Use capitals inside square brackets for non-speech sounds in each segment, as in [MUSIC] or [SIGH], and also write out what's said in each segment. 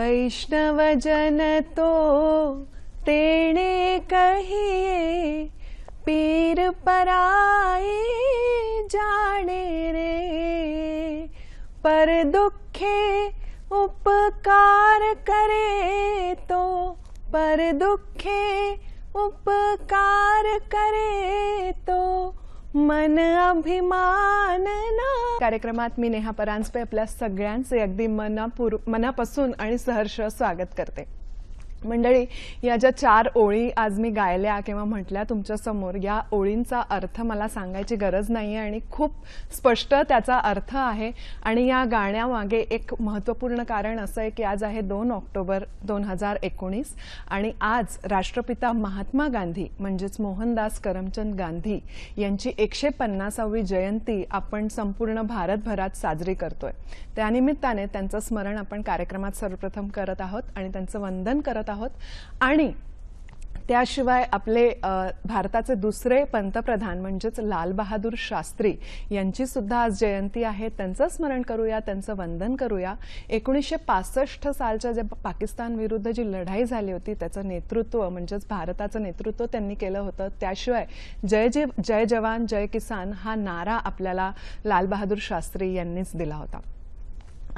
वैष्णव जन तो तेणे कहिए पीर पराए जाणे रे पर दुखे उपकार करे तो पर दुखे उपकार करे तो मन अभिमान कार्यक्रमात मी नेहा परांजपे आपल्या सगळ्यांचे अगदी मनापूर मनापासून आणि सहर्ष स्वागत करते मंडळी या ज्या चार ओळी आज मी गायल्या किंवा म्हटल्या तुमच्यासमोर या ओळींचा अर्थ मला सांगायची गरज नाही आहे आणि खूप स्पष्ट त्याचा अर्थ आहे आणि या गाण्यामागे एक महत्त्वपूर्ण कारण असं आहे की आज आहे दोन ऑक्टोबर दोन हजार एकोणीस आणि आज राष्ट्रपिता महात्मा गांधी म्हणजेच मोहनदास करमचंद गांधी यांची एकशे पन्नासावी जयंती आपण संपूर्ण भारतभरात साजरी करतोय त्यानिमित्ताने त्यांचं स्मरण आपण कार्यक्रमात सर्वप्रथम करत आहोत आणि त्यांचं वंदन करत आहोत आणि त्याशिवाय आपले भारताचे दुसरे पंतप्रधान म्हणजेच लालबहादूर शास्त्री यांची सुद्धा आज जयंती आहे त्यांचं स्मरण करूया त्यांचं वंदन करूया एकोणीसशे पासष्ट सालच्या ज्या पाकिस्तान विरुद्ध जी लढाई झाली होती त्याचं नेतृत्व म्हणजेच भारताचं नेतृत्व त्यांनी केलं होतं त्याशिवाय जय जय जवान जय किसान हा नारा आपल्याला लालबहादूर शास्त्री यांनीच दिला होता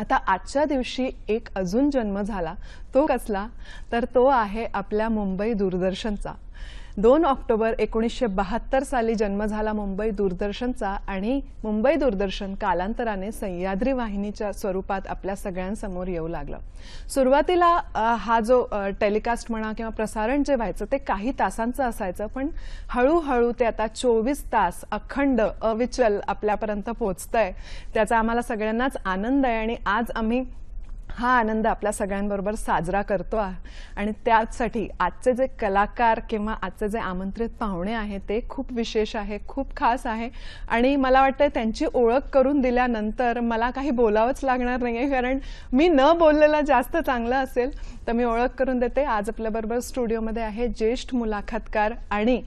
आता आजच्या दिवशी एक अजून जन्म झाला तो कसला तर तो आहे आपल्या मुंबई दूरदर्शनचा दोन ऑक्टोबर एकोणीसशे बहात्तर साली जन्म झाला मुंबई दूरदर्शनचा आणि मुंबई दूरदर्शन कालांतराने सह्याद्री वाहिनीच्या स्वरूपात आपल्या सगळ्यांसमोर येऊ लागलं सुरुवातीला हा जो टेलिकास्ट म्हणा किंवा प्रसारण जे व्हायचं ते काही तासांचं असायचं पण हळूहळू ते आता चोवीस तास अखंड अविचल आपल्यापर्यंत पोहोचतंय त्याचा आम्हाला सगळ्यांनाच आनंद आहे आणि आज आम्ही हा आनंद आपल्या सगळ्यांबरोबर साजरा करतो आणि त्याचसाठी आजचे जे कलाकार किंवा आजचे जे आमंत्रित पाहुणे आहेत ते खूप विशेष आहे खूप खास आहे आणि मला वाटतं त्यांची ओळख करून दिल्यानंतर मला काही बोलावंच लागणार नाही आहे कारण मी न बोललेला जास्त चांगलं असेल तर मी ओळख करून देते आज आपल्याबरोबर स्टुडिओमध्ये आहे ज्येष्ठ मुलाखतकार आणि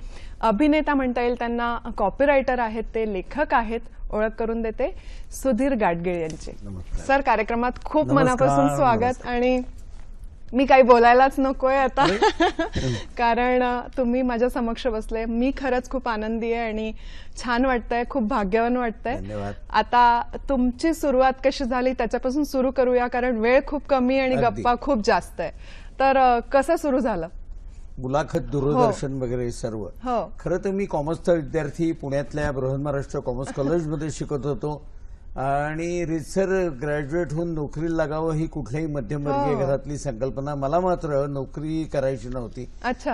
अभिनेता म्हणता येईल त्यांना कॉपीरायटर आहेत ते लेखक आहेत ओळख करून देते सुधीर गाडगीळ यांचे सर कार्यक्रमात खूप मनापासून स्वागत आणि मी काही बोलायलाच नकोय आता [LAUGHS] कारण तुम्ही माझ्या समक्ष बसले मी खरंच खूप आनंदी आहे आणि छान वाटतंय खूप भाग्यवान वाटतंय आता तुमची सुरुवात कशी झाली त्याच्यापासून सुरू करूया कारण वेळ खूप कमी आणि गप्पा खूप जास्त आहे तर कसं सुरू झालं मुलाखत हो. दूरदर्शन वगैरे सर्व हो. खरं तर मी कॉमर्सचा विद्यार्थी पुण्यातल्या महाराष्ट्र कॉमर्स कॉलेजमध्ये शिकत होतो आणि रिसर ग्रॅज्युएट होऊन नोकरीला लागावं ही कुठल्याही मध्यमवर्गीय हो. घरातली संकल्पना मला मात्र नोकरी करायची नव्हती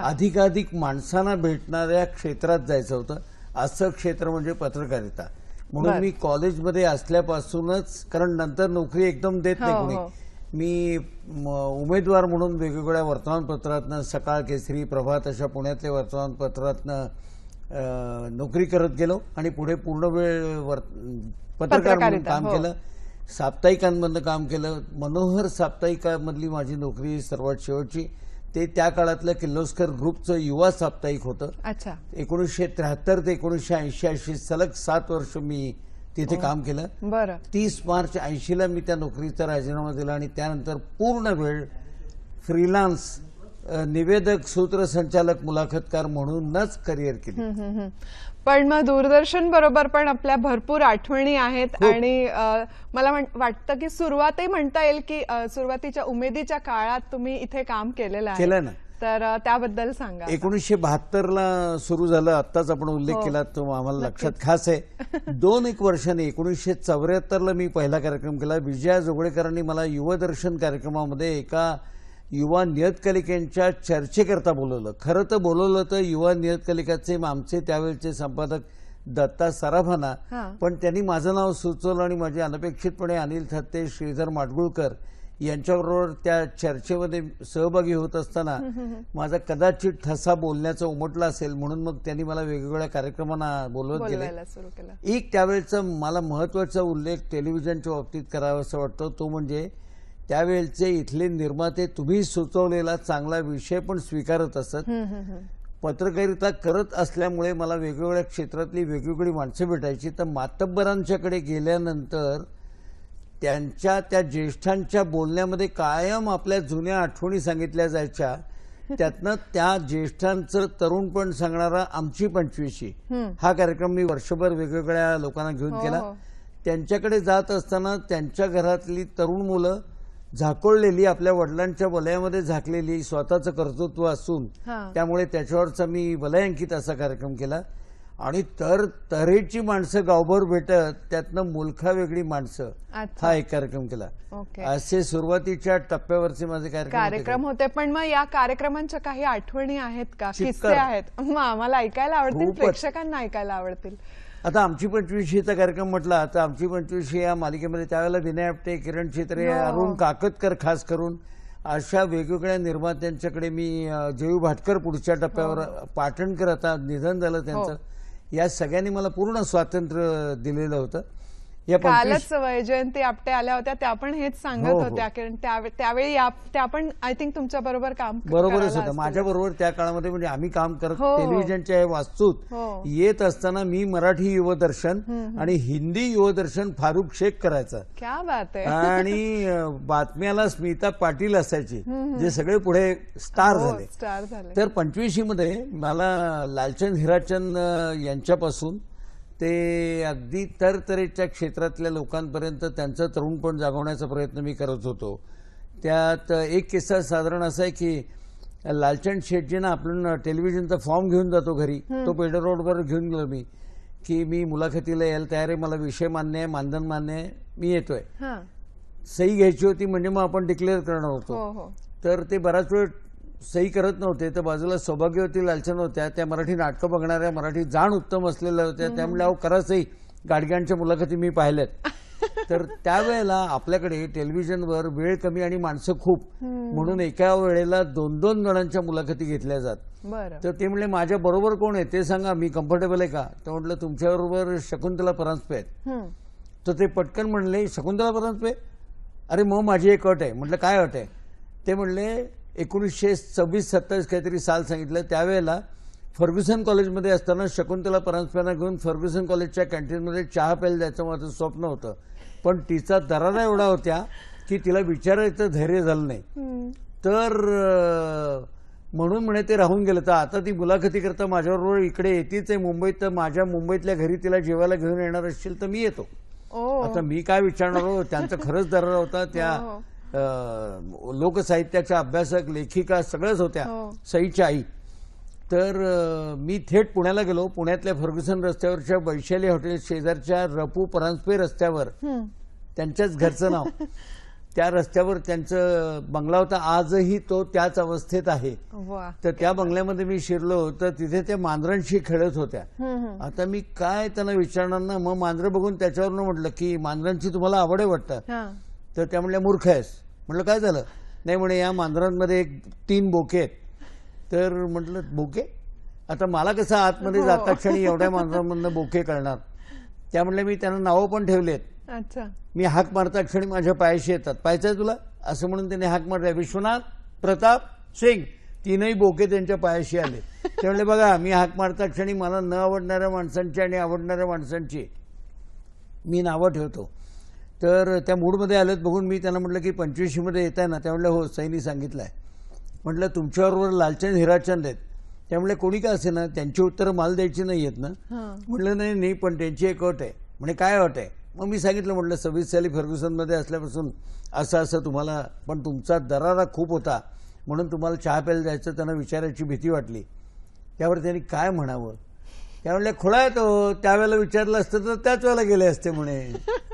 अधिकाधिक माणसांना भेटणाऱ्या क्षेत्रात जायचं होतं असं क्षेत्र म्हणजे पत्रकारिता म्हणून मी कॉलेजमध्ये असल्यापासूनच कारण नंतर नोकरी एकदम देत नाही कोणी मी उमेदवार म्हणून वेगवेगळ्या वर्तमानपत्रातनं सकाळ केसरी प्रभात अशा पुण्यातल्या वर्तमानपत्रातनं नोकरी करत गेलो आणि पुढे पूर्ण वेळ वर्त पत्रकार म्हणून काम हो. केलं साप्ताहिकांमधनं काम केलं मनोहर साप्ताहिकामधली माझी नोकरी सर्वात शेवटची ते त्या काळातलं किल्लोस्कर ग्रुपचं युवा साप्ताहिक होतं एकोणीसशे त्र्याहत्तर ते एकोणीसशे ऐंशी अशी सलग सात वर्ष मी तिथे हो. काम केलं बरं तीस मार्च ऐंशीला मी त्या नोकरीचा राजीनामा दिला आणि त्यानंतर पूर्ण वेळ फ्रीलान्स निवेदक सूत्रसंचालक मुलाखतकार म्हणूनच करिअर केली पण मग दूरदर्शन बरोबर पण आपल्या भरपूर आठवणी आहेत आणि मला वाटतं की सुरुवातही म्हणता येईल की सुरुवातीच्या उमेदीच्या काळात तुम्ही इथे काम केलेलं आहे केलं ना तर त्याबद्दल सांगा एकोणीसशे ला सुरू झालं आत्ताच आपण उल्लेख हो. केला तो आम्हाला लक्षात खास आहे [LAUGHS] दोन एक वर्षांनी एकोणीसशे ला मी पहिला कार्यक्रम केला विजया जोगळेकरांनी मला युवदर्शन कार्यक्रमामध्ये एका युवा नियतकालिकांच्या चर्चेकरता बोलवलं खरं तर बोलवलं तर युवा नियतकालिकाचे आमचे त्यावेळचे संपादक दत्ता सराफाना पण त्यांनी माझं नाव सुचवलं आणि माझे अनपेक्षितपणे अनिल थत्ते श्रीधर माडगुळकर यांच्याबरोबर त्या चर्चेमध्ये सहभागी होत असताना [LAUGHS] माझा कदाचित ठसा बोलण्याचा उमटला असेल म्हणून मग त्यांनी मला वेगवेगळ्या कार्यक्रमांना बोलवत गेले एक त्यावेळेचा मला महत्वाचा उल्लेख टेलिव्हिजनच्या बाबतीत असं वाटतं तो म्हणजे त्यावेळेचे इथले निर्माते तुम्ही सुचवलेला चांगला विषय पण स्वीकारत असत पत्रकारिता करत असल्यामुळे मला वेगवेगळ्या क्षेत्रातली वेगवेगळी माणसं भेटायची तर मातब्बरांच्याकडे गेल्यानंतर त्यांच्या त्या ज्येष्ठांच्या बोलण्यामध्ये कायम आपल्या जुन्या आठवणी सांगितल्या जायच्या [LAUGHS] त्यातनं त्या ज्येष्ठांचं तरुणपण सांगणारा आमची पंचवीशी हा कार्यक्रम मी वर्षभर वेगवेगळ्या लोकांना घेऊन हो, केला हो. त्यांच्याकडे जात असताना त्यांच्या घरातली तरुण मुलं झाकोळलेली आपल्या वडिलांच्या वलयामध्ये झाकलेली स्वतःचं कर्तृत्व असून त्यामुळे त्याच्यावरचा मी वलयांकित असा कार्यक्रम केला आणि तर तऱ्हेची माणसं गावभर भेटत त्यातनं मुलखा वेगळी माणसं हा एक कार्यक्रम केला असे सुरुवातीच्या टप्प्यावरचे माझे कार्यक्रम होते पण मग या कार्यक्रमांच्या काही आठवणी आहेत का किस्से आहेत मग आम्हाला ऐकायला आवडतील प्रेक्षकांना ऐकायला आवडतील आता आमची पंचवीसशेचा कार्यक्रम म्हटला तर आमची पंचवीसशे या मालिकेमध्ये त्यावेळेला विनय आपटे किरण छेत्रे हो. अरुण काकतकर खास करून अशा वेगवेगळ्या निर्मात्यांच्याकडे मी जयू भाटकर पुढच्या टप्प्यावर हो. पाटणकर आता निधन झालं त्यांचं हो. या सगळ्यांनी मला पूर्ण स्वातंत्र्य दिलेलं होतं कालच वैजयंती आपटे आल्या होत्या त्या पण हेच सांगत हो, हो. होत्या कारण त्यावेळी त्या पण आय थिंक तुमच्या बरोबर काम बरोबरच होतं माझ्या बरोबर त्या काळामध्ये म्हणजे आम्ही काम करत हो. टेलिव्हिजनच्या वास्तूत येत असताना मी मराठी युवदर्शन आणि हिंदी युवदर्शन फारुक शेख करायचा क्या बात आहे आणि बातम्याला स्मिता पाटील असायची जे सगळे पुढे स्टार झाले स्टार झाले तर पंचवीशी मध्ये मला लालचंद हिराचंद यांच्यापासून ते अगदी तरतरेच्या क्षेत्रातल्या लोकांपर्यंत त्यांचं तरुणपण जागवण्याचा प्रयत्न मी करत होतो त्यात एक किस्सा साधारण असा आहे की लालचंद शेटजींना आपण टेलिव्हिजनचा फॉर्म घेऊन जातो घरी तो पेडर रोडवर घेऊन गेलो मी की मी मुलाखतीला यायला तयार आहे मला विषय मान्य आहे मानधन मान्य आहे मी येतोय सही घ्यायची होती म्हणजे मग आपण डिक्लेअर करणार होतो हो, हो. तर ते बराच वेळ सही करत नव्हते तर बाजूला सौभाग्यवती लालचंद होत्या त्या मराठी नाटकं बघणाऱ्या मराठी जाण उत्तम असलेल्या होत्या त्यामुळे अहो करा सही गाडग्यांच्या मुलाखती मी पाहिल्यात [LAUGHS] तर त्यावेळेला आपल्याकडे टेलिव्हिजनवर वेळ कमी आणि माणसं खूप म्हणून एका वेळेला दोन दोन जणांच्या मुलाखती घेतल्या जात तर ते म्हणले माझ्या बरोबर कोण आहे ते सांगा मी कम्फर्टेबल आहे का तर म्हटलं तुमच्याबरोबर शकुंतला परांजपे आहेत तर ते पटकन म्हणले शकुंतला परांजपे अरे मग माझी एक अट आहे म्हटलं काय अट आहे ते म्हणले एकोणीसशे सव्वीस सत्तावीस काहीतरी साल सांगितलं त्यावेळेला फर्ग्युसन कॉलेजमध्ये असताना शकुंतला परांजपेना घेऊन फर्ग्युसन कॉलेजच्या कॅन्टीनमध्ये चहा प्यायला जायचं माझं स्वप्न होतं पण तिचा दरारा एवढा होत्या की तिला विचारायचं धैर्य झालं नाही तर म्हणून म्हणे ते राहून गेलं तर आता ती मुलाखती करता माझ्याबरोबर इकडे येतेच आहे मुंबईत तर माझ्या मुंबईतल्या घरी तिला जेवायला घेऊन येणार असशील तर मी येतो आता मी काय विचारणार हो? त्यांचा खरंच दरारा होता त्या हो. लोकसाहित्याच्या अभ्यासक लेखिका सगळ्याच होत्या हो. सईच्या आई तर मी थेट पुण्याला गेलो पुण्यातल्या फर्ग्युसन रस्त्यावरच्या वैशाली हॉटेल शेजारच्या रपू परांजपे रस्त्यावर त्यांच्याच घरचं नाव [LAUGHS] त्या रस्त्यावर त्यांचं बंगला होता आजही तो त्याच अवस्थेत आहे तर त्या बंगल्यामध्ये मी शिरलो तर तिथे ते मांजरांशी खेळत होत्या आता मी काय त्यांना विचारणार ना मग मांजरं बघून त्याच्यावरनं म्हटलं की मांजरांची तुम्हाला आवड वाटतं तर त्या म्हणल्या मूर्ख आहेस म्हटलं काय झालं नाही म्हणे या मांजरांमध्ये एक तीन बोके आहेत तर म्हटलं बोके आता मला कसं आतमध्ये हो. जाता क्षणी एवढ्या मांजरांमधनं बोके कळणार त्या म्हणल्या मी त्यांना नावं पण ठेवलेत अच्छा मी हाक मारता क्षणी माझ्या पायाशी येतात पाहिजे तुला असं म्हणून त्यांनी हाक मारल्या विश्वनाथ प्रताप सिंग तीनही बोके त्यांच्या पायाशी आले त्यामुळे बघा मी हाक मारता क्षणी मला न आवडणाऱ्या माणसांची आणि आवडणाऱ्या माणसांची मी नावं ठेवतो तर त्या मूडमध्ये आलेत बघून मी त्यांना म्हटलं की पंचवीसशेमध्ये येत आहे ना त्या म्हटलं हो सैनी सांगितलं आहे म्हटलं तुमच्याबरोबर लालचंद हिराचंद आहेत त्यामुळे कोणी का असे ना त्यांची उत्तरं माल द्यायची नाही आहेत ना म्हटलं नाही नाही पण त्यांची एक अट आहे म्हणजे काय अट आहे मग मी सांगितलं म्हटलं सव्वीस साली फर्ग्युसनमध्ये असल्यापासून असं असं तुम्हाला पण तुमचा दरारा खूप होता म्हणून तुम्हाला चहा प्यायला जायचं त्यांना विचारायची भीती वाटली त्यावर त्यांनी काय म्हणावं त्या म्हणले खुळा येतो हो, त्यावेळेला विचारलं असतं तर त्याच वेळेला गेले असते म्हणे [LAUGHS]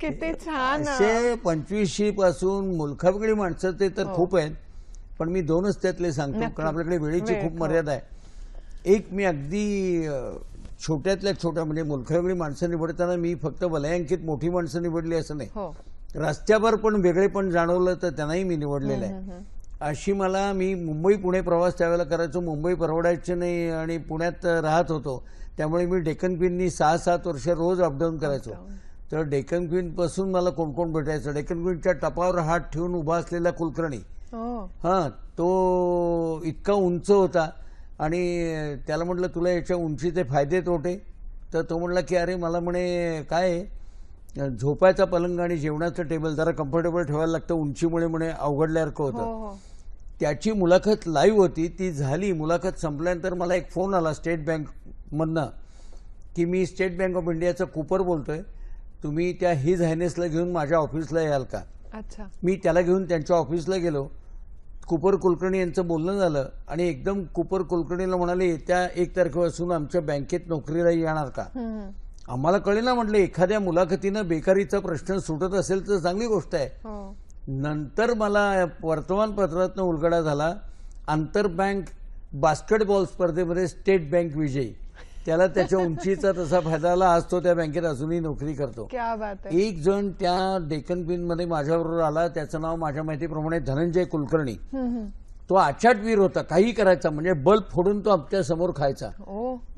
किती छान असे पंचवीसशी पासून मुलखावेगळी माणसं ते तर हो. खूप आहेत पण मी दोनच त्यातले सांगतो कारण आपल्याकडे वेळेची खूप हो. मर्यादा आहे एक मी अगदी छोट्यातल्या छोट्या म्हणजे मुलखावेगळी माणसं निवडताना मी फक्त वलयांकित मोठी माणसं निवडली असं नाही हो. रस्त्यावर पण वेगळे पण जाणवलं तर त्यांनाही मी निवडलेलं आहे अशी मला मी मुंबई पुणे प्रवास त्यावेळेला करायचो मुंबई परवडायची नाही आणि पुण्यात राहत होतो त्यामुळे मी डेक्कन क्वीननी सहा सात वर्ष रोज अपडाऊन करायचो तर डेक्कन पासून मला कोण कोण भेटायचं डेकन क्वीनच्या टपावर हात ठेवून उभा असलेला कुलकर्णी हो. हां तो इतका उंच होता आणि त्याला म्हटलं तुला याच्या उंचीचे फायदे तोटे तर तो म्हटला की अरे मला म्हणे काय झोपायचा पलंग आणि जेवणाचं टेबल जरा कम्फर्टेबल ठेवायला लागतं उंचीमुळे म्हणे अवघडल्यासारखं होतं हो, हो. त्याची मुलाखत लाईव्ह होती ती झाली मुलाखत संपल्यानंतर मला एक फोन आला स्टेट बँकमधनं की मी स्टेट बँक ऑफ इंडियाचा कुपर बोलतोय तुम्ही त्या हिज हायनेसला घेऊन माझ्या ऑफिसला याल का अच्छा मी त्याला घेऊन त्यांच्या ऑफिसला गेलो कुपर कुलकर्णी यांचं बोलणं झालं आणि एकदम कुपर कुलकर्णीला म्हणाले त्या एक तारखेपासून आमच्या बँकेत नोकरीला येणार का आम्हाला ना म्हटलं एखाद्या मुलाखतीनं बेकारीचा प्रश्न सुटत असेल तर चांगली गोष्ट आहे हो. नंतर मला वर्तमानपत्रातनं उलगडा झाला आंतरबँक बास्केटबॉल स्पर्धेमध्ये स्टेट बँक विजयी त्याला त्याच्या उंचीचा तसा फायदा आला आज तो त्या बँकेत अजूनही नोकरी करतो एक जण त्या डेक्कन क्वीन मध्ये माझ्याबरोबर आला त्याचं नाव माझ्या माहितीप्रमाणे धनंजय कुलकर्णी तो आचाटवीर होता काही करायचा म्हणजे बल्ब फोडून तो आपल्या समोर खायचा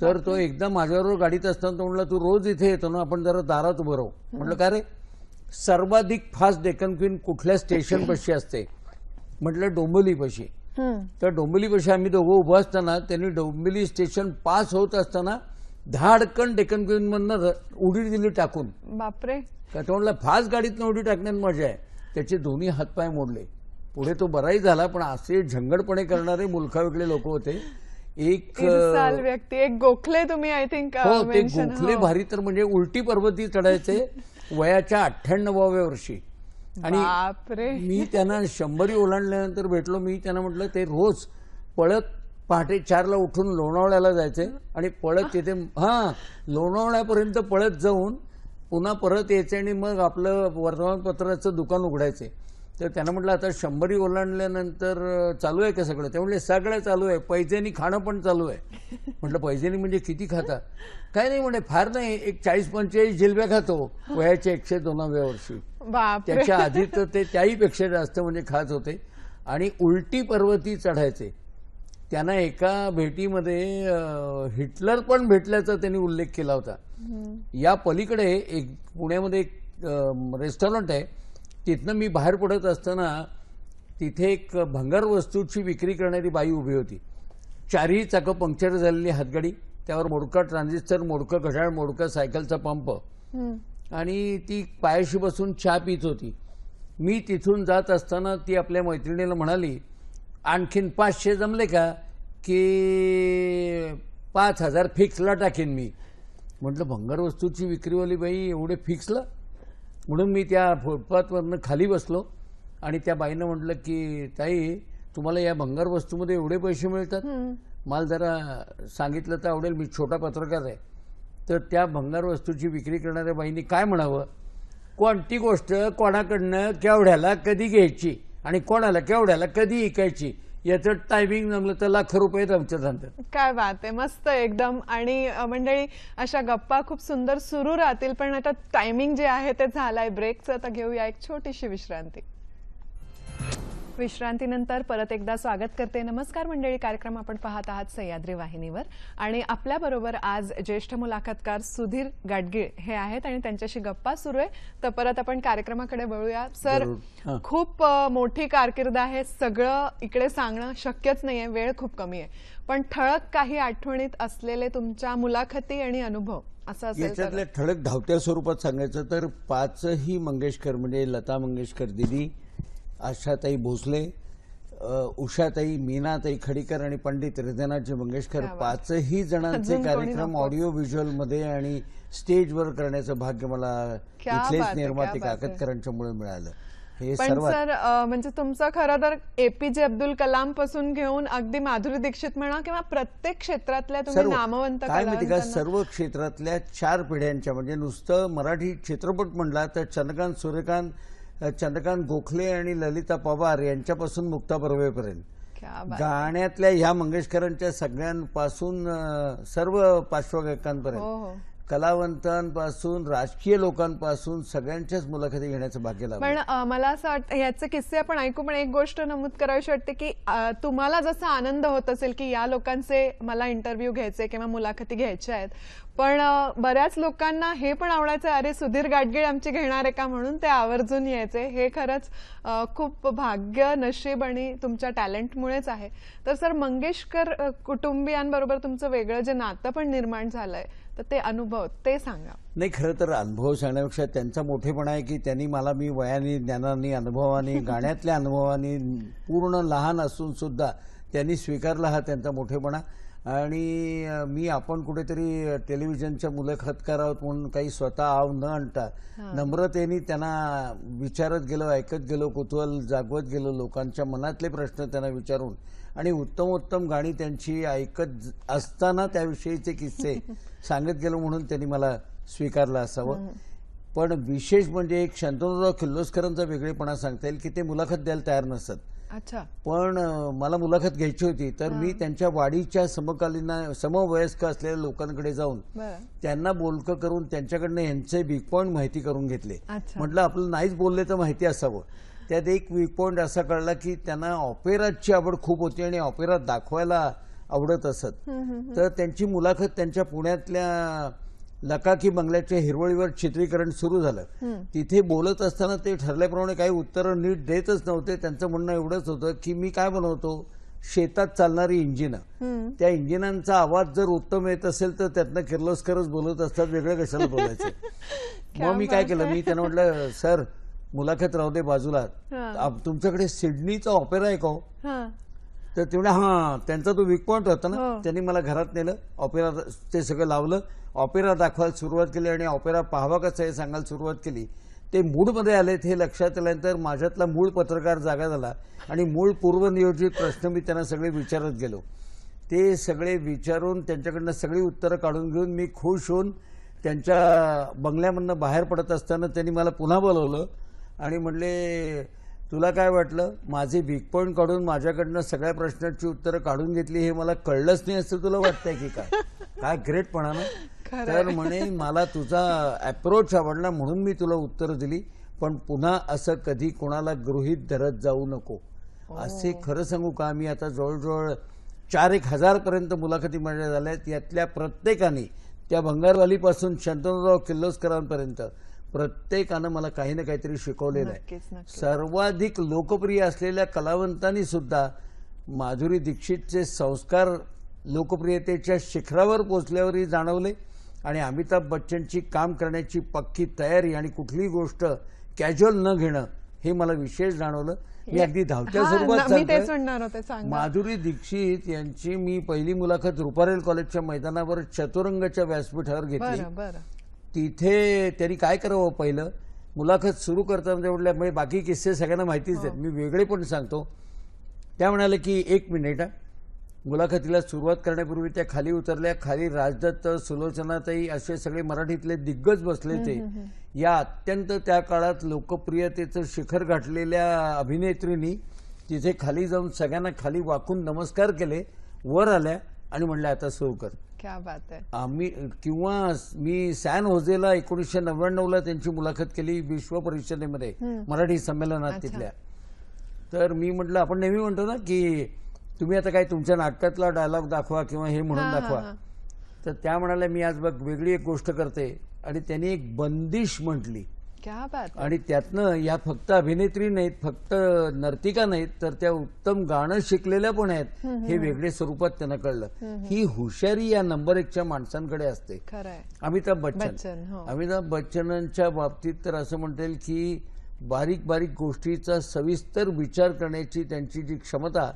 तर तो एकदा माझ्याबरोबर गाडीत असताना तो म्हणला तू रोज इथे येतो ना आपण जरा दारात उभं राहू म्हटलं का रे सर्वाधिक फास्ट डेक्कन क्वीन कुठल्या स्टेशन पशी असते म्हटलं डोंबिवली तर डोंबिलीपेक्षा आम्ही दोघं उभं असताना त्यांनी डोंबिली स्टेशन पास होत असताना धाडकन डेकन क्वीन मधनं उडी दिली टाकून बापरे कटवणला फास्ट गाडीतनं उडी टाकण्यात मजा आहे त्याचे दोन्ही हातपाय मोडले पुढे तो बराही झाला पण असे झंगडपणे करणारे मुलखाविकले लोक होते एक व्यक्ती एक गोखले तुम्ही आय थिंक हो गोखले हो. भारी तर म्हणजे उलटी पर्वती चढायचे वयाच्या अठ्ठ्याण्णवाव्या वर्षी आणि मी त्यांना शंभरी ओलांडल्यानंतर भेटलो मी त्यांना म्हटलं ते रोज पळत पहाटे चारला उठून लोणावळ्याला जायचे आणि पळत तिथे हा लोणावळ्यापर्यंत पळत जाऊन पुन्हा परत यायचे आणि मग आपलं वर्तमानपत्राचं दुकान उघडायचे तर त्यांना म्हटलं आता शंभरी ओलांडल्यानंतर चालू आहे का सगळं ते म्हणले सगळं चालू आहे पैजेनी खाणं पण चालू आहे म्हटलं पैजेनी म्हणजे किती खाता काय नाही म्हणे फार नाही एक चाळीस पंचेचाळीस जिलब्या खातो वयाच्या एकशे दोनाव्या वर्षी त्याच्या आधी तर ते त्याही पेक्षा जास्त म्हणजे खात होते आणि उलटी पर्वती चढायचे त्यांना एका भेटीमध्ये हिटलर पण भेटल्याचा त्यांनी उल्लेख केला होता या पलीकडे एक पुण्यामध्ये एक रेस्टॉरंट आहे तिथनं मी बाहेर पडत असताना तिथे एक भंगार वस्तूची विक्री करणारी बाई उभी होती चारही चाकं पंक्चर झालेली हातगाडी त्यावर मोडकं ट्रान्झिस्टर मोडकं घड्याळ मोडकं सायकलचा पंप आणि ती पायाशी बसून चहा पित होती मी तिथून जात असताना ती आपल्या मैत्रिणीला म्हणाली आणखीन पाचशे जमले का की पाच हजार फिक्सला टाकेन मी म्हटलं भंगार वस्तूची विक्रीवाली बाई एवढे फिक्सला म्हणून मी त्या फुटपाथवरनं खाली बसलो आणि त्या बाईनं म्हटलं की ताई तुम्हाला या भंगार वस्तूमध्ये एवढे पैसे मिळतात मला जरा सांगितलं तर आवडेल मी छोटा पत्रकार आहे तर त्या भंगार वस्तूची विक्री करणाऱ्या बाईंनी काय म्हणावं कोणती गोष्ट कोणाकडनं केवढ्याला कधी घ्यायची आणि कोणाला केवढ्याला कधी ऐकायची याचं टायमिंग जमलं तर लाख रुपये आमच्या जातात काय बात आहे मस्त एकदम आणि मंडळी अशा गप्पा खूप सुंदर सुरू राहतील पण आता टायमिंग जे आहे ते झालाय ब्रेकचं आता घेऊया एक छोटीशी विश्रांती विश्रांतीनंतर परत एकदा स्वागत करते नमस्कार मंडळी कार्यक्रम आपण पाहत आहात सह्याद्री वाहिनीवर आणि आपल्याबरोबर आज ज्येष्ठ मुलाखतकार सुधीर गाडगीळ हे आहेत आणि त्यांच्याशी गप्पा सुरू आहे तर परत आपण कार्यक्रमाकडे वळूया सर खूप मोठी कारकीर्द आहे सगळं इकडे सांगणं शक्यच नाहीये वेळ खूप कमी आहे पण ठळक काही आठवणीत असलेले तुमच्या मुलाखती आणि अनुभव असं याच्यातल्या ठळक धावत्या स्वरूपात सांगायचं तर पाचही मंगेशकर म्हणजे लता मंगेशकर दिदी आशाताई भोसले उषाताई मीनाताई खडीकर आणि पंडित हृदयनाथजी मंगेशकर पाचही जणांचे कार्यक्रम ऑडिओ व्हिज्युअल मध्ये आणि स्टेजवर करण्याचं भाग्य मला इथलेच निर्माते मुळे मिळालं पण सर म्हणजे तुमचं खरं तर एपीजे अब्दुल कलाम पासून घेऊन अगदी माधुरी दीक्षित म्हणा किंवा प्रत्येक क्षेत्रातल्या तुम्ही नामवंत काय माहिती का सर्व क्षेत्रातल्या चार पिढ्यांच्या म्हणजे नुसतं मराठी चित्रपट म्हणला तर चंद्रकांत सूर्यकांत चंद्रकांत गोखले आणि ललिता पवार यांच्यापासून मुक्ता बर्वेपर्यंत गाण्यातल्या ह्या मंगेशकरांच्या सगळ्यांपासून सर्व पार्श्वगायकांपर्यंत हो, हो. कलावंतांपासून राजकीय लोकांपासून सगळ्यांच्याच मुलाखती घेण्याचं भाग्य लागलं पण मला असं वाटतं याचे किस्से आपण ऐकू पण एक गोष्ट नमूद करावीशी वाटते की तुम्हाला जसा आनंद होत असेल की या लोकांचे मला इंटरव्ह्यू घ्यायचे किंवा मुलाखती घ्यायच्या आहेत पण बऱ्याच लोकांना हे पण आवडायचं अरे सुधीर गाडगीळ आमची घेणार आहे का म्हणून ते आवर्जून यायचे हे खरंच खूप भाग्य नशीब आणि तुमच्या टॅलेंटमुळेच आहे तर सर मंगेशकर कुटुंबियांबरोबर तुमचं वेगळं जे नातं पण निर्माण झालंय तर ते अनुभव ते सांगा नाही खरं तर अनुभव सांगण्यापेक्षा त्यांचा मोठेपणा आहे की त्यांनी मला मी वयाने ज्ञानाने अनुभवाने [LAUGHS] गाण्यातल्या अनुभवाने पूर्ण लहान असून सुद्धा त्यांनी स्वीकारला हा त्यांचा मोठेपणा आणि मी आपण कुठेतरी टेलिव्हिजनच्या मुलाखत करावं म्हणून काही स्वतः आव न आणता नम्रतेने त्यांना विचारत गेलो ऐकत गेलो कुतूहल जागवत गेलो लोकांच्या मनातले प्रश्न त्यांना विचारून आणि उत्तमोत्तम गाणी त्यांची ऐकत असताना त्याविषयीचे किस्से [LAUGHS] सांगत गेलो म्हणून त्यांनी मला स्वीकारलं असावं पण विशेष म्हणजे एक शंतोराव किल्लोस्करांचा वेगळेपणा सांगता येईल की ते मुलाखत द्यायला तयार नसत अच्छा पण मला मुलाखत घ्यायची होती तर मी त्यांच्या वाडीच्या समकालीन समवयस्क असलेल्या लोकांकडे जाऊन त्यांना बोलकं करून त्यांच्याकडनं यांचे वीक पॉइंट माहिती करून घेतले म्हटलं आपलं नाहीच बोलले तर माहिती असावं त्यात एक वीक पॉइंट असा कळला की त्यांना ऑपेराची आवड खूप होती आणि ऑपेरा दाखवायला आवडत असत तर त्यांची मुलाखत त्यांच्या पुण्यातल्या लकाकी बंगल्याच्या हिरवळीवर चित्रीकरण सुरू झालं तिथे बोलत असताना ते ठरल्याप्रमाणे काही उत्तरं नीट देतच नव्हते त्यांचं म्हणणं एवढंच होतं की मी काय बनवतो शेतात चालणारी इंजिन त्या इंजिनांचा आवाज जर उत्तम येत असेल तर त्यातनं किर्लोस्करच बोलत असतात वेगळं कशाला बोलायचं [LAUGHS] मग मी काय केलं मी त्यांना म्हटलं सर मुलाखत राहू दे बाजूला तुमच्याकडे सिडनीचा ऑपेरा आहे का हो? तर तेवढ्या हां त्यांचा तो विक पॉईंट होता ना हो. त्यांनी मला घरात नेलं ऑपेरा ते सगळं लावलं ऑपेरा दाखवायला सुरुवात केली आणि ऑपेरा पाहावा कसं हे सांगायला सुरुवात केली ते मूळमध्ये आलेत हे लक्षात आल्यानंतर माझ्यातला मूळ पत्रकार जागा झाला आणि मूळ पूर्वनियोजित प्रश्न मी त्यांना सगळे विचारत गेलो ते सगळे विचारून त्यांच्याकडनं सगळी उत्तरं काढून घेऊन मी खुश होऊन त्यांच्या बंगल्यामधनं बाहेर पडत असताना त्यांनी मला पुन्हा बोलवलं आणि म्हटले तुला काय वाटलं माझे वीक पॉईंट काढून माझ्याकडनं सगळ्या प्रश्नांची उत्तरं काढून घेतली हे मला कळलंच नाही असं तुला वाटतंय की काय काय ग्रेटपणा ना तर म्हणे मला तुझा अप्रोच आवडला म्हणून मी तुला उत्तर दिली पण पुन्हा असं कधी कोणाला गृहित धरत जाऊ नको असे खरं सांगू का मी आता जवळजवळ चार एक हजारपर्यंत मुलाखती माझ्या झाल्या आहेत यातल्या प्रत्येकाने त्या भंगारवालीपासून शंतनुराव किर्लोस्करांपर्यंत प्रत्येकानं मला काही ना काहीतरी शिकवलेलं आहे सर्वाधिक लोकप्रिय असलेल्या कलावंतांनी सुद्धा माधुरी दीक्षितचे संस्कार लोकप्रियतेच्या शिखरावर पोचल्यावरही जाणवले आणि अमिताभ बच्चनची काम करण्याची पक्की तयारी आणि कुठलीही गोष्ट कॅज्युअल न घेणं हे मला विशेष जाणवलं मी अगदी धावत्या स्वरूपात माधुरी दीक्षित यांची मी पहिली मुलाखत रुपारेल कॉलेजच्या मैदानावर चतुरंगच्या व्यासपीठावर घेतली तिथे त्यांनी काय करावं पहिलं मुलाखत सुरू करताना म्हटलं म्हणजे बाकी किस्से सगळ्यांना माहितीच आहेत हो. मी वेगळे पण सांगतो त्या म्हणाले की एक मिनिट मुलाखतीला सुरुवात करण्यापूर्वी त्या खाली उतरल्या खाली राजदत्त सुलोचनाताई असे सगळे मराठीतले दिग्गज बसले ते या अत्यंत त्या काळात लोकप्रियतेचं शिखर गाठलेल्या अभिनेत्रींनी तिथे खाली जाऊन सगळ्यांना खाली वाकून नमस्कार केले वर आल्या आणि म्हणलं आता सुरू कर क्या आम्ही किंवा मी सॅन होजेला एकोणीसशे नव्याण्णवला त्यांची मुलाखत केली विश्व परिषदेमध्ये मराठी संमेलनात तिथल्या तर मी म्हटलं आपण नेहमी म्हणतो ना की तुम्ही आता काय तुमच्या नाटकातला डायलॉग दाखवा किंवा हे म्हणून दाखवा तर त्या म्हणाल्या मी आज बघ वेगळी एक गोष्ट करते आणि त्यांनी एक बंदिश म्हटली आणि त्यातनं या फक्त अभिनेत्री नाहीत फक्त नर्तिका नाहीत तर त्या उत्तम गाणं शिकलेल्या पण आहेत हे वेगळे स्वरूपात त्यांना कळलं ही हुशारी या नंबर एकच्या माणसांकडे असते अमिताभ बच्चन हो. अमिताभ बच्चनांच्या बाबतीत तर असं म्हणता येईल की बारीक बारीक गोष्टीचा सविस्तर विचार करण्याची त्यांची जी क्षमता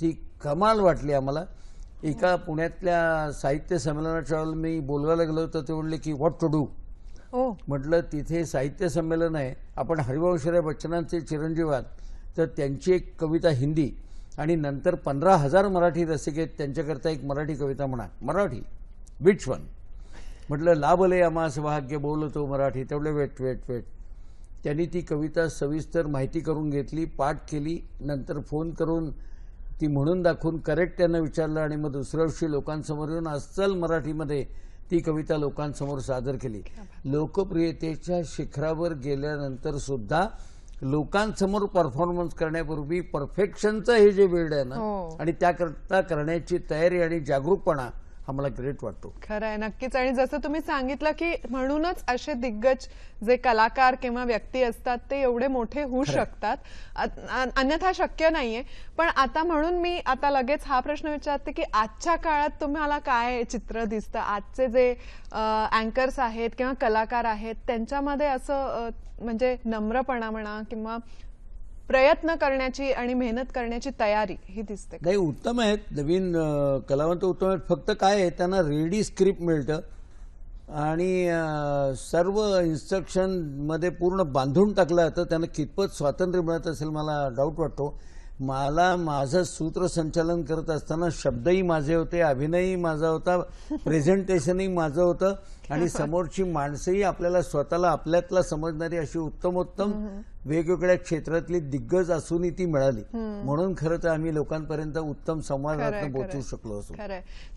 ती कमाल वाटली आम्हाला एका हो. पुण्यातल्या साहित्य संमेलनाच्या वेळेला मी बोलवायला गेलो तर ते म्हणले की व्हॉट टू डू हो. म्हटलं तिथे साहित्य संमेलन आहे आपण हरिवंशराय बच्चनांचे चिरंजीवात तर त्यांची एक कविता हिंदी आणि नंतर पंधरा हजार मराठी रसिक आहेत त्यांच्याकरता एक मराठी कविता म्हणा मराठी विच वन म्हटलं लाभले मास भाग्य बोलतो मराठी तेवढे वेट वेट वेट त्यांनी ती कविता सविस्तर माहिती करून घेतली पाठ केली नंतर फोन करून ती म्हणून दाखवून करेक्ट त्यांना विचारलं आणि मग दुसऱ्या दिवशी लोकांसमोर येऊन अस्सल मराठीमध्ये ती कविता लोकांसमोर सादर केली लोकप्रियतेच्या शिखरावर गेल्यानंतर सुद्धा लोकांसमोर परफॉर्मन्स करण्यापूर्वी परफेक्शनचं हे जे वेळ आहे ना हो. आणि त्याकरता करण्याची तयारी आणि जागरूकपणा हा ग्रेट वाटतो खरं आहे नक्कीच आणि जसं तुम्ही सांगितलं की म्हणूनच असे दिग्गज जे कलाकार किंवा व्यक्ती असतात ते एवढे मोठे होऊ शकतात अन्यथा शक्य नाहीये पण आता म्हणून मी आता लगेच हा प्रश्न विचारते की आजच्या काळात तुम्हाला काय चित्र दिसतं आजचे जे अँकर्स आहेत किंवा कलाकार आहेत त्यांच्यामध्ये असं म्हणजे नम्रपणा म्हणा किंवा प्रयत्न करण्याची आणि मेहनत करण्याची तयारी ही दिसते नाही उत्तम आहेत नवीन कलावंत उत्तम आहेत फक्त काय आहे त्यांना रेडी स्क्रिप्ट मिळतं आणि सर्व इन्स्ट्रक्शनमध्ये पूर्ण बांधून टाकलं जातं त्यांना कितपत स्वातंत्र्य मिळत असेल मला डाऊट वाटतो मला माझं सूत्रसंचालन करत असताना शब्दही माझे होते अभिनयही माझा होता प्रेझेंटेशनही माझं होतं आणि [LAUGHS] समोरची माणसंही आपल्याला स्वतःला आपल्यातला समजणारी अशी उत्तमोत्तम वेगवेगळ्या क्षेत्रातली दिग्गज असूनही ती मिळाली म्हणून खरं तर आम्ही लोकांपर्यंत उत्तम संवाद पोहोचू शकलो असो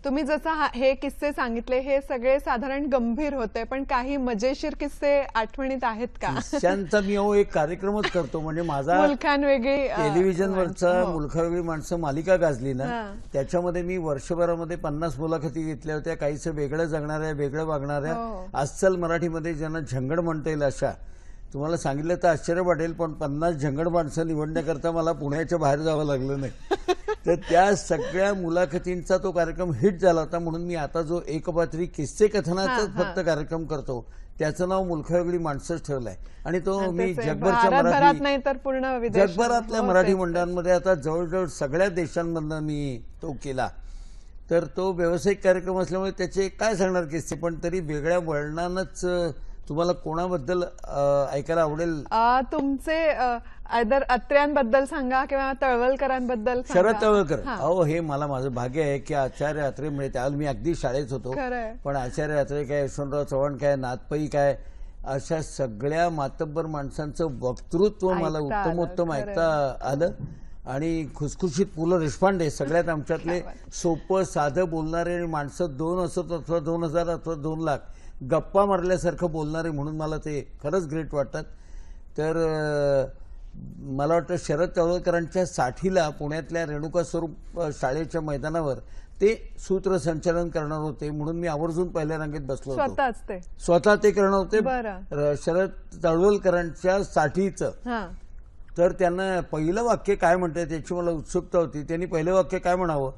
तुम्ही जसं हे किस्से सांगितले हे सगळे साधारण गंभीर होते पण काही मजेशीर किस्से आठवणीत आहेत का त्यांचा मी एक कार्यक्रमच करतो म्हणजे माझा मुलखान वेगळी टेलिव्हिजनवरचा हो. मुलखावेगळी माणसं मालिका गाजली ना त्याच्यामध्ये मी वर्षभरामध्ये पन्नास मुलाखती घेतल्या होत्या काहीच वेगळं जगणाऱ्या वेगळं वागणाऱ्या अस्सल हो. मराठीमध्ये ज्यांना झंगड म्हणता येईल अशा तुम्हाला सांगितलं तर आश्चर्य वाटेल पण पन्नास झंगड माणसं निवडण्याकरता मला पुण्याच्या बाहेर जावं लागलं नाही [LAUGHS] तर त्या सगळ्या मुलाखतींचा तो कार्यक्रम हिट झाला होता म्हणून मी आता जो एकपात्री किस्से कथनाचा फक्त कार्यक्रम करतो त्याचं नाव मुलखावेगळी माणसंच ठरलंय आणि तो मी जगभरच्या मराठी जगभरातल्या हो, मराठी मंडळांमध्ये आता जवळजवळ सगळ्या देशांमधनं मी तो केला तर तो व्यावसायिक कार्यक्रम असल्यामुळे त्याचे काय सांगणार किस्से पण तरी वेगळ्या वळणानंच तुम्हाला कोणाबद्दल ऐकायला आवडेल तुमचे आयदर अत्र्यांबद्दल सांगा किंवा तळवलकरांबद्दल शरद तळवलकर अहो हे मला माझं भाग्य आहे की आचार्य अत्रे म्हणजे मी अगदी शाळेत होतो पण आचार्य यात्रे काय यशवंतराव चव्हाण काय नाथपई काय अशा सगळ्या मातब्बर माणसांचं वक्तृत्व मला उत्तमोत्तम ऐकता आलं आणि खुसखुशीत पु ल आहे सगळ्यात आमच्यातले सोपं साधं बोलणारे माणसं दोन असत अथवा दोन हजार अथवा दोन लाख गप्पा मारल्यासारखं बोलणारे म्हणून मला ते खरंच ग्रेट वाटतात तर मला वाटतं शरद तळवळकरांच्या साठीला पुण्यातल्या रेणुका स्वरूप शाळेच्या मैदानावर ते सूत्रसंचालन करणार होते म्हणून मी आवर्जून पहिल्या रांगेत बसलो होतो स्वतः ते करणार होते शरद चळवलकरांच्या साठीचं तर त्यांना पहिलं वाक्य काय म्हणतात याची मला उत्सुकता होती त्यांनी पहिलं वाक्य काय म्हणावं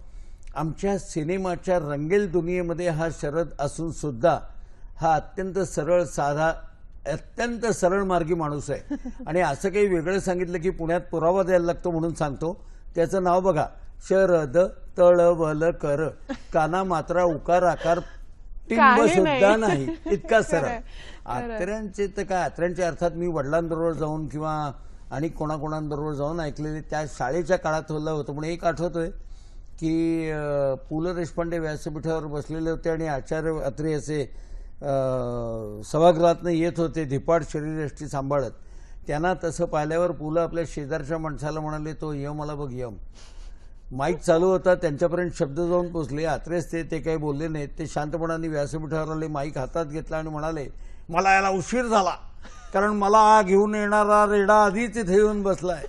आमच्या सिनेमाच्या रंगेल दुनियेमध्ये हा शरद असून सुद्धा हा अत्यंत सरळ साधा अत्यंत सरळ मार्गी माणूस आहे [LAUGHS] आणि असं काही वेगळं सांगितलं की पुण्यात पुरावा द्यायला लागतो म्हणून सांगतो त्याचं नाव बघा शरद तळवल कर काना मात्रा उकार आकार टिंब सुद्धा नाही इतका [LAUGHS] सरळ आत्र्यांचे तर काय आत्र्यांचे अर्थात मी वडिलांबरोबर जाऊन किंवा आणि कोणाकोणांबरोबर जाऊन ऐकलेले त्या शाळेच्या काळात होलं होतं म्हणून एक आठवतोय की पु ल देशपांडे व्यासपीठावर बसलेले होते आणि आचार्य अत्रे असे सभागृहातनं येत होते शरीर शरीरष्टी सांभाळत त्यांना तसं पाहिल्यावर पुलं आपल्या शेजारच्या माणसाला म्हणाले तो यम मला बघ यम माईक चालू होता त्यांच्यापर्यंत शब्द जाऊन पोचले आत्रेच ते ते काही बोलले नाहीत ते शांतपणाने व्यासपीठावर आले माईक हातात घेतला आणि म्हणाले मला याला उशीर झाला कारण मला आ घेऊन येणारा रेडा आधीच इथे येऊन बसलाय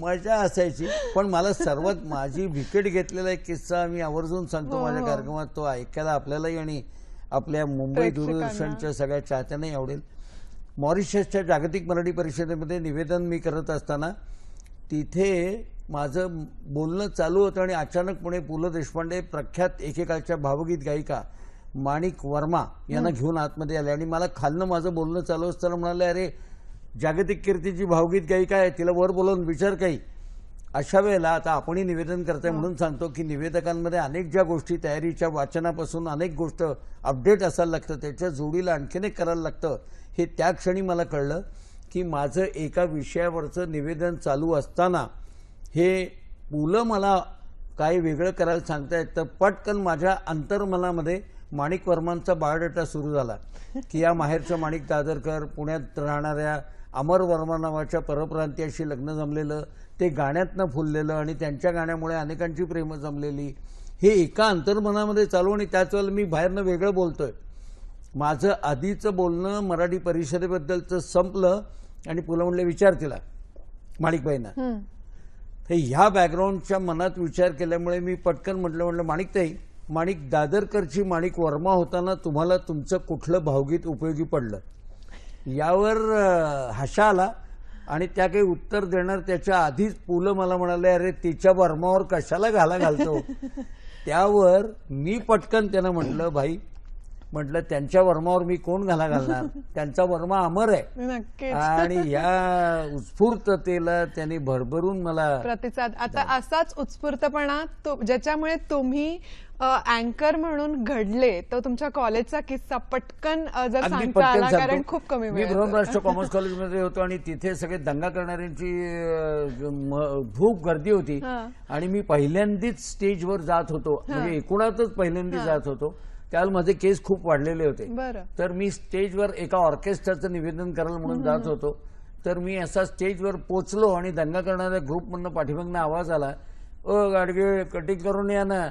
मजा असायची पण मला सर्वात माझी विकेट घेतलेला एक किस्सा मी आवर्जून सांगतो हो, माझ्या हो. कार्यक्रमात तो ऐकायला आपल्यालाही आणि आपल्या मुंबई दूरदर्शनच्या सगळ्या चाहत्यांनाही आवडेल मॉरिशसच्या जागतिक मराठी परिषदेमध्ये निवेदन मी करत असताना तिथे माझं बोलणं चालू होतं आणि अचानकपणे पु ल देशपांडे प्रख्यात एकेकाळच्या भावगीत गायिका माणिक वर्मा यांना घेऊन आतमध्ये आले आणि मला खालनं माझं बोलणं चालू असताना म्हणाले अरे जागतिक कीर्तीची भावगीत गायिका आहे तिला वर बोलवून विचार काही अशा वेळेला आता आपणही निवेदन करताय हो. म्हणून सांगतो की निवेदकांमध्ये अनेक ज्या गोष्टी तयारीच्या वाचनापासून अनेक गोष्ट अपडेट असायला लागतं त्याच्या जोडीला आणखीन एक करायला लागतं हे त्या क्षणी मला कळलं की माझं एका विषयावरचं निवेदन चालू असताना हे मुलं मला काही वेगळं करायला सांगतायत तर पटकन माझ्या अंतर्मनामध्ये माणिक वर्मांचा बायोडेटा सुरू झाला की या माहेरचं माणिक दादरकर पुण्यात राहणाऱ्या अमर वर्मा नावाच्या परप्रांतीयाशी लग्न जमलेलं ते गाण्यातनं फुललेलं आणि त्यांच्या गाण्यामुळे अनेकांची प्रेम जमलेली हे एका अंतर्मनामध्ये चालू आणि त्याच वेळेला मी बाहेरनं वेगळं बोलतोय माझं आधीचं बोलणं मराठी परिषदेबद्दलचं संपलं आणि पुला म्हणले विचार केला माणिकबाईंना तर ह्या बॅकग्राऊंडच्या मनात विचार केल्यामुळे मी पटकन म्हटलं म्हटलं माणिकताई माणिक दादरकरची माणिक वर्मा होताना तुम्हाला तुमचं कुठलं भावगीत उपयोगी पडलं यावर हशा आला आणि त्या काही उत्तर देणार त्याच्या आधीच पुलं मला म्हणाले अरे तिच्या बर्मावर कशाला घाला घालतो [LAUGHS] त्यावर मी पटकन त्यानं म्हटलं भाई म्हटलं त्यांच्या वर्मावर मी कोण घाला घालणार [LAUGHS] त्यांचा वर्मा अमर आहे आणि [LAUGHS] या उत्स्फूर्ततेला त्यांनी भरभरून मला प्रतिसाद आता असाच उत्स्फूर्तपणा ज्याच्यामुळे तुम्ही अँकर म्हणून घडले तो तुमच्या कॉलेजचा किस्सा पटकन जर सांगता आला कारण खूप कमी मी ब्रह्मराष्ट्र कॉमर्स [LAUGHS] कॉलेजमध्ये होतो आणि तिथे सगळे दंगा करणाऱ्यांची खूप गर्दी होती आणि मी पहिल्यांदीच स्टेजवर जात होतो म्हणजे एकूणातच पहिल्यांदी जात होतो त्याला माझे केस खूप वाढलेले होते तर मी स्टेजवर एका ऑर्केस्ट्राचं निवेदन करायला म्हणून जात होतो तर मी असा स्टेजवर पोचलो आणि दंगा करणाऱ्या ग्रुपमधनं पाठीमागनं आवाज आला अ गाडगे कटिंग करून या ना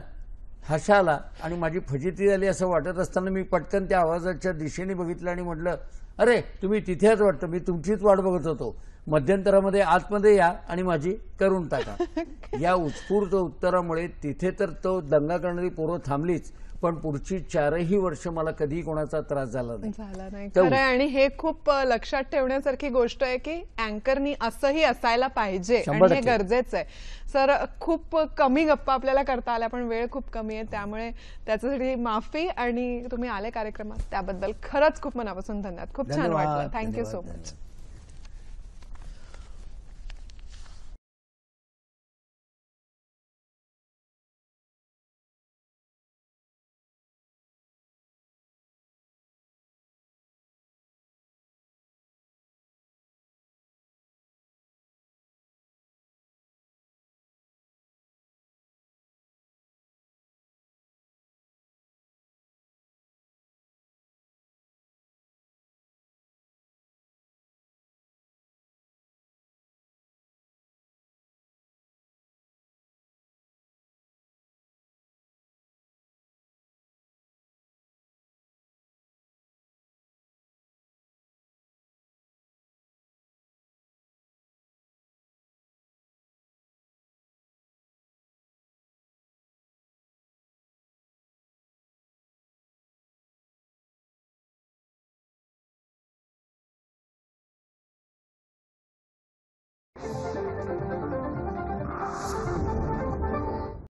हशा आला आणि माझी फजिती झाली असं वाटत असताना मी पटकन त्या आवाजाच्या दिशेने बघितलं आणि म्हटलं अरे तुम्ही तिथेच वाटतं मी तुमचीच वाट बघत होतो मध्यंतरामध्ये आतमध्ये या आणि माझी करून टाका [LAUGHS] या उत्स्फूर्त उत्तरामुळे तिथे तर तो दंगा करणारी पोरं थांबलीच पण पुढची चारही वर्ष मला कधी कोणाचा त्रास झाला नाही झाला आणि हे खूप लक्षात ठेवण्यासारखी गोष्ट आहे की अँकरनी असंही असायला पाहिजे हे गरजेचं आहे सर खूप कमी गप्पा आपल्याला करता आल्या पण वेळ खूप कमी आहे त्यामुळे त्याच्यासाठी माफी आणि तुम्ही आले कार्यक्रमात त्याबद्दल खरंच खूप मनापासून धन्यवाद खूप छान वाटलं थँक्यू सो मच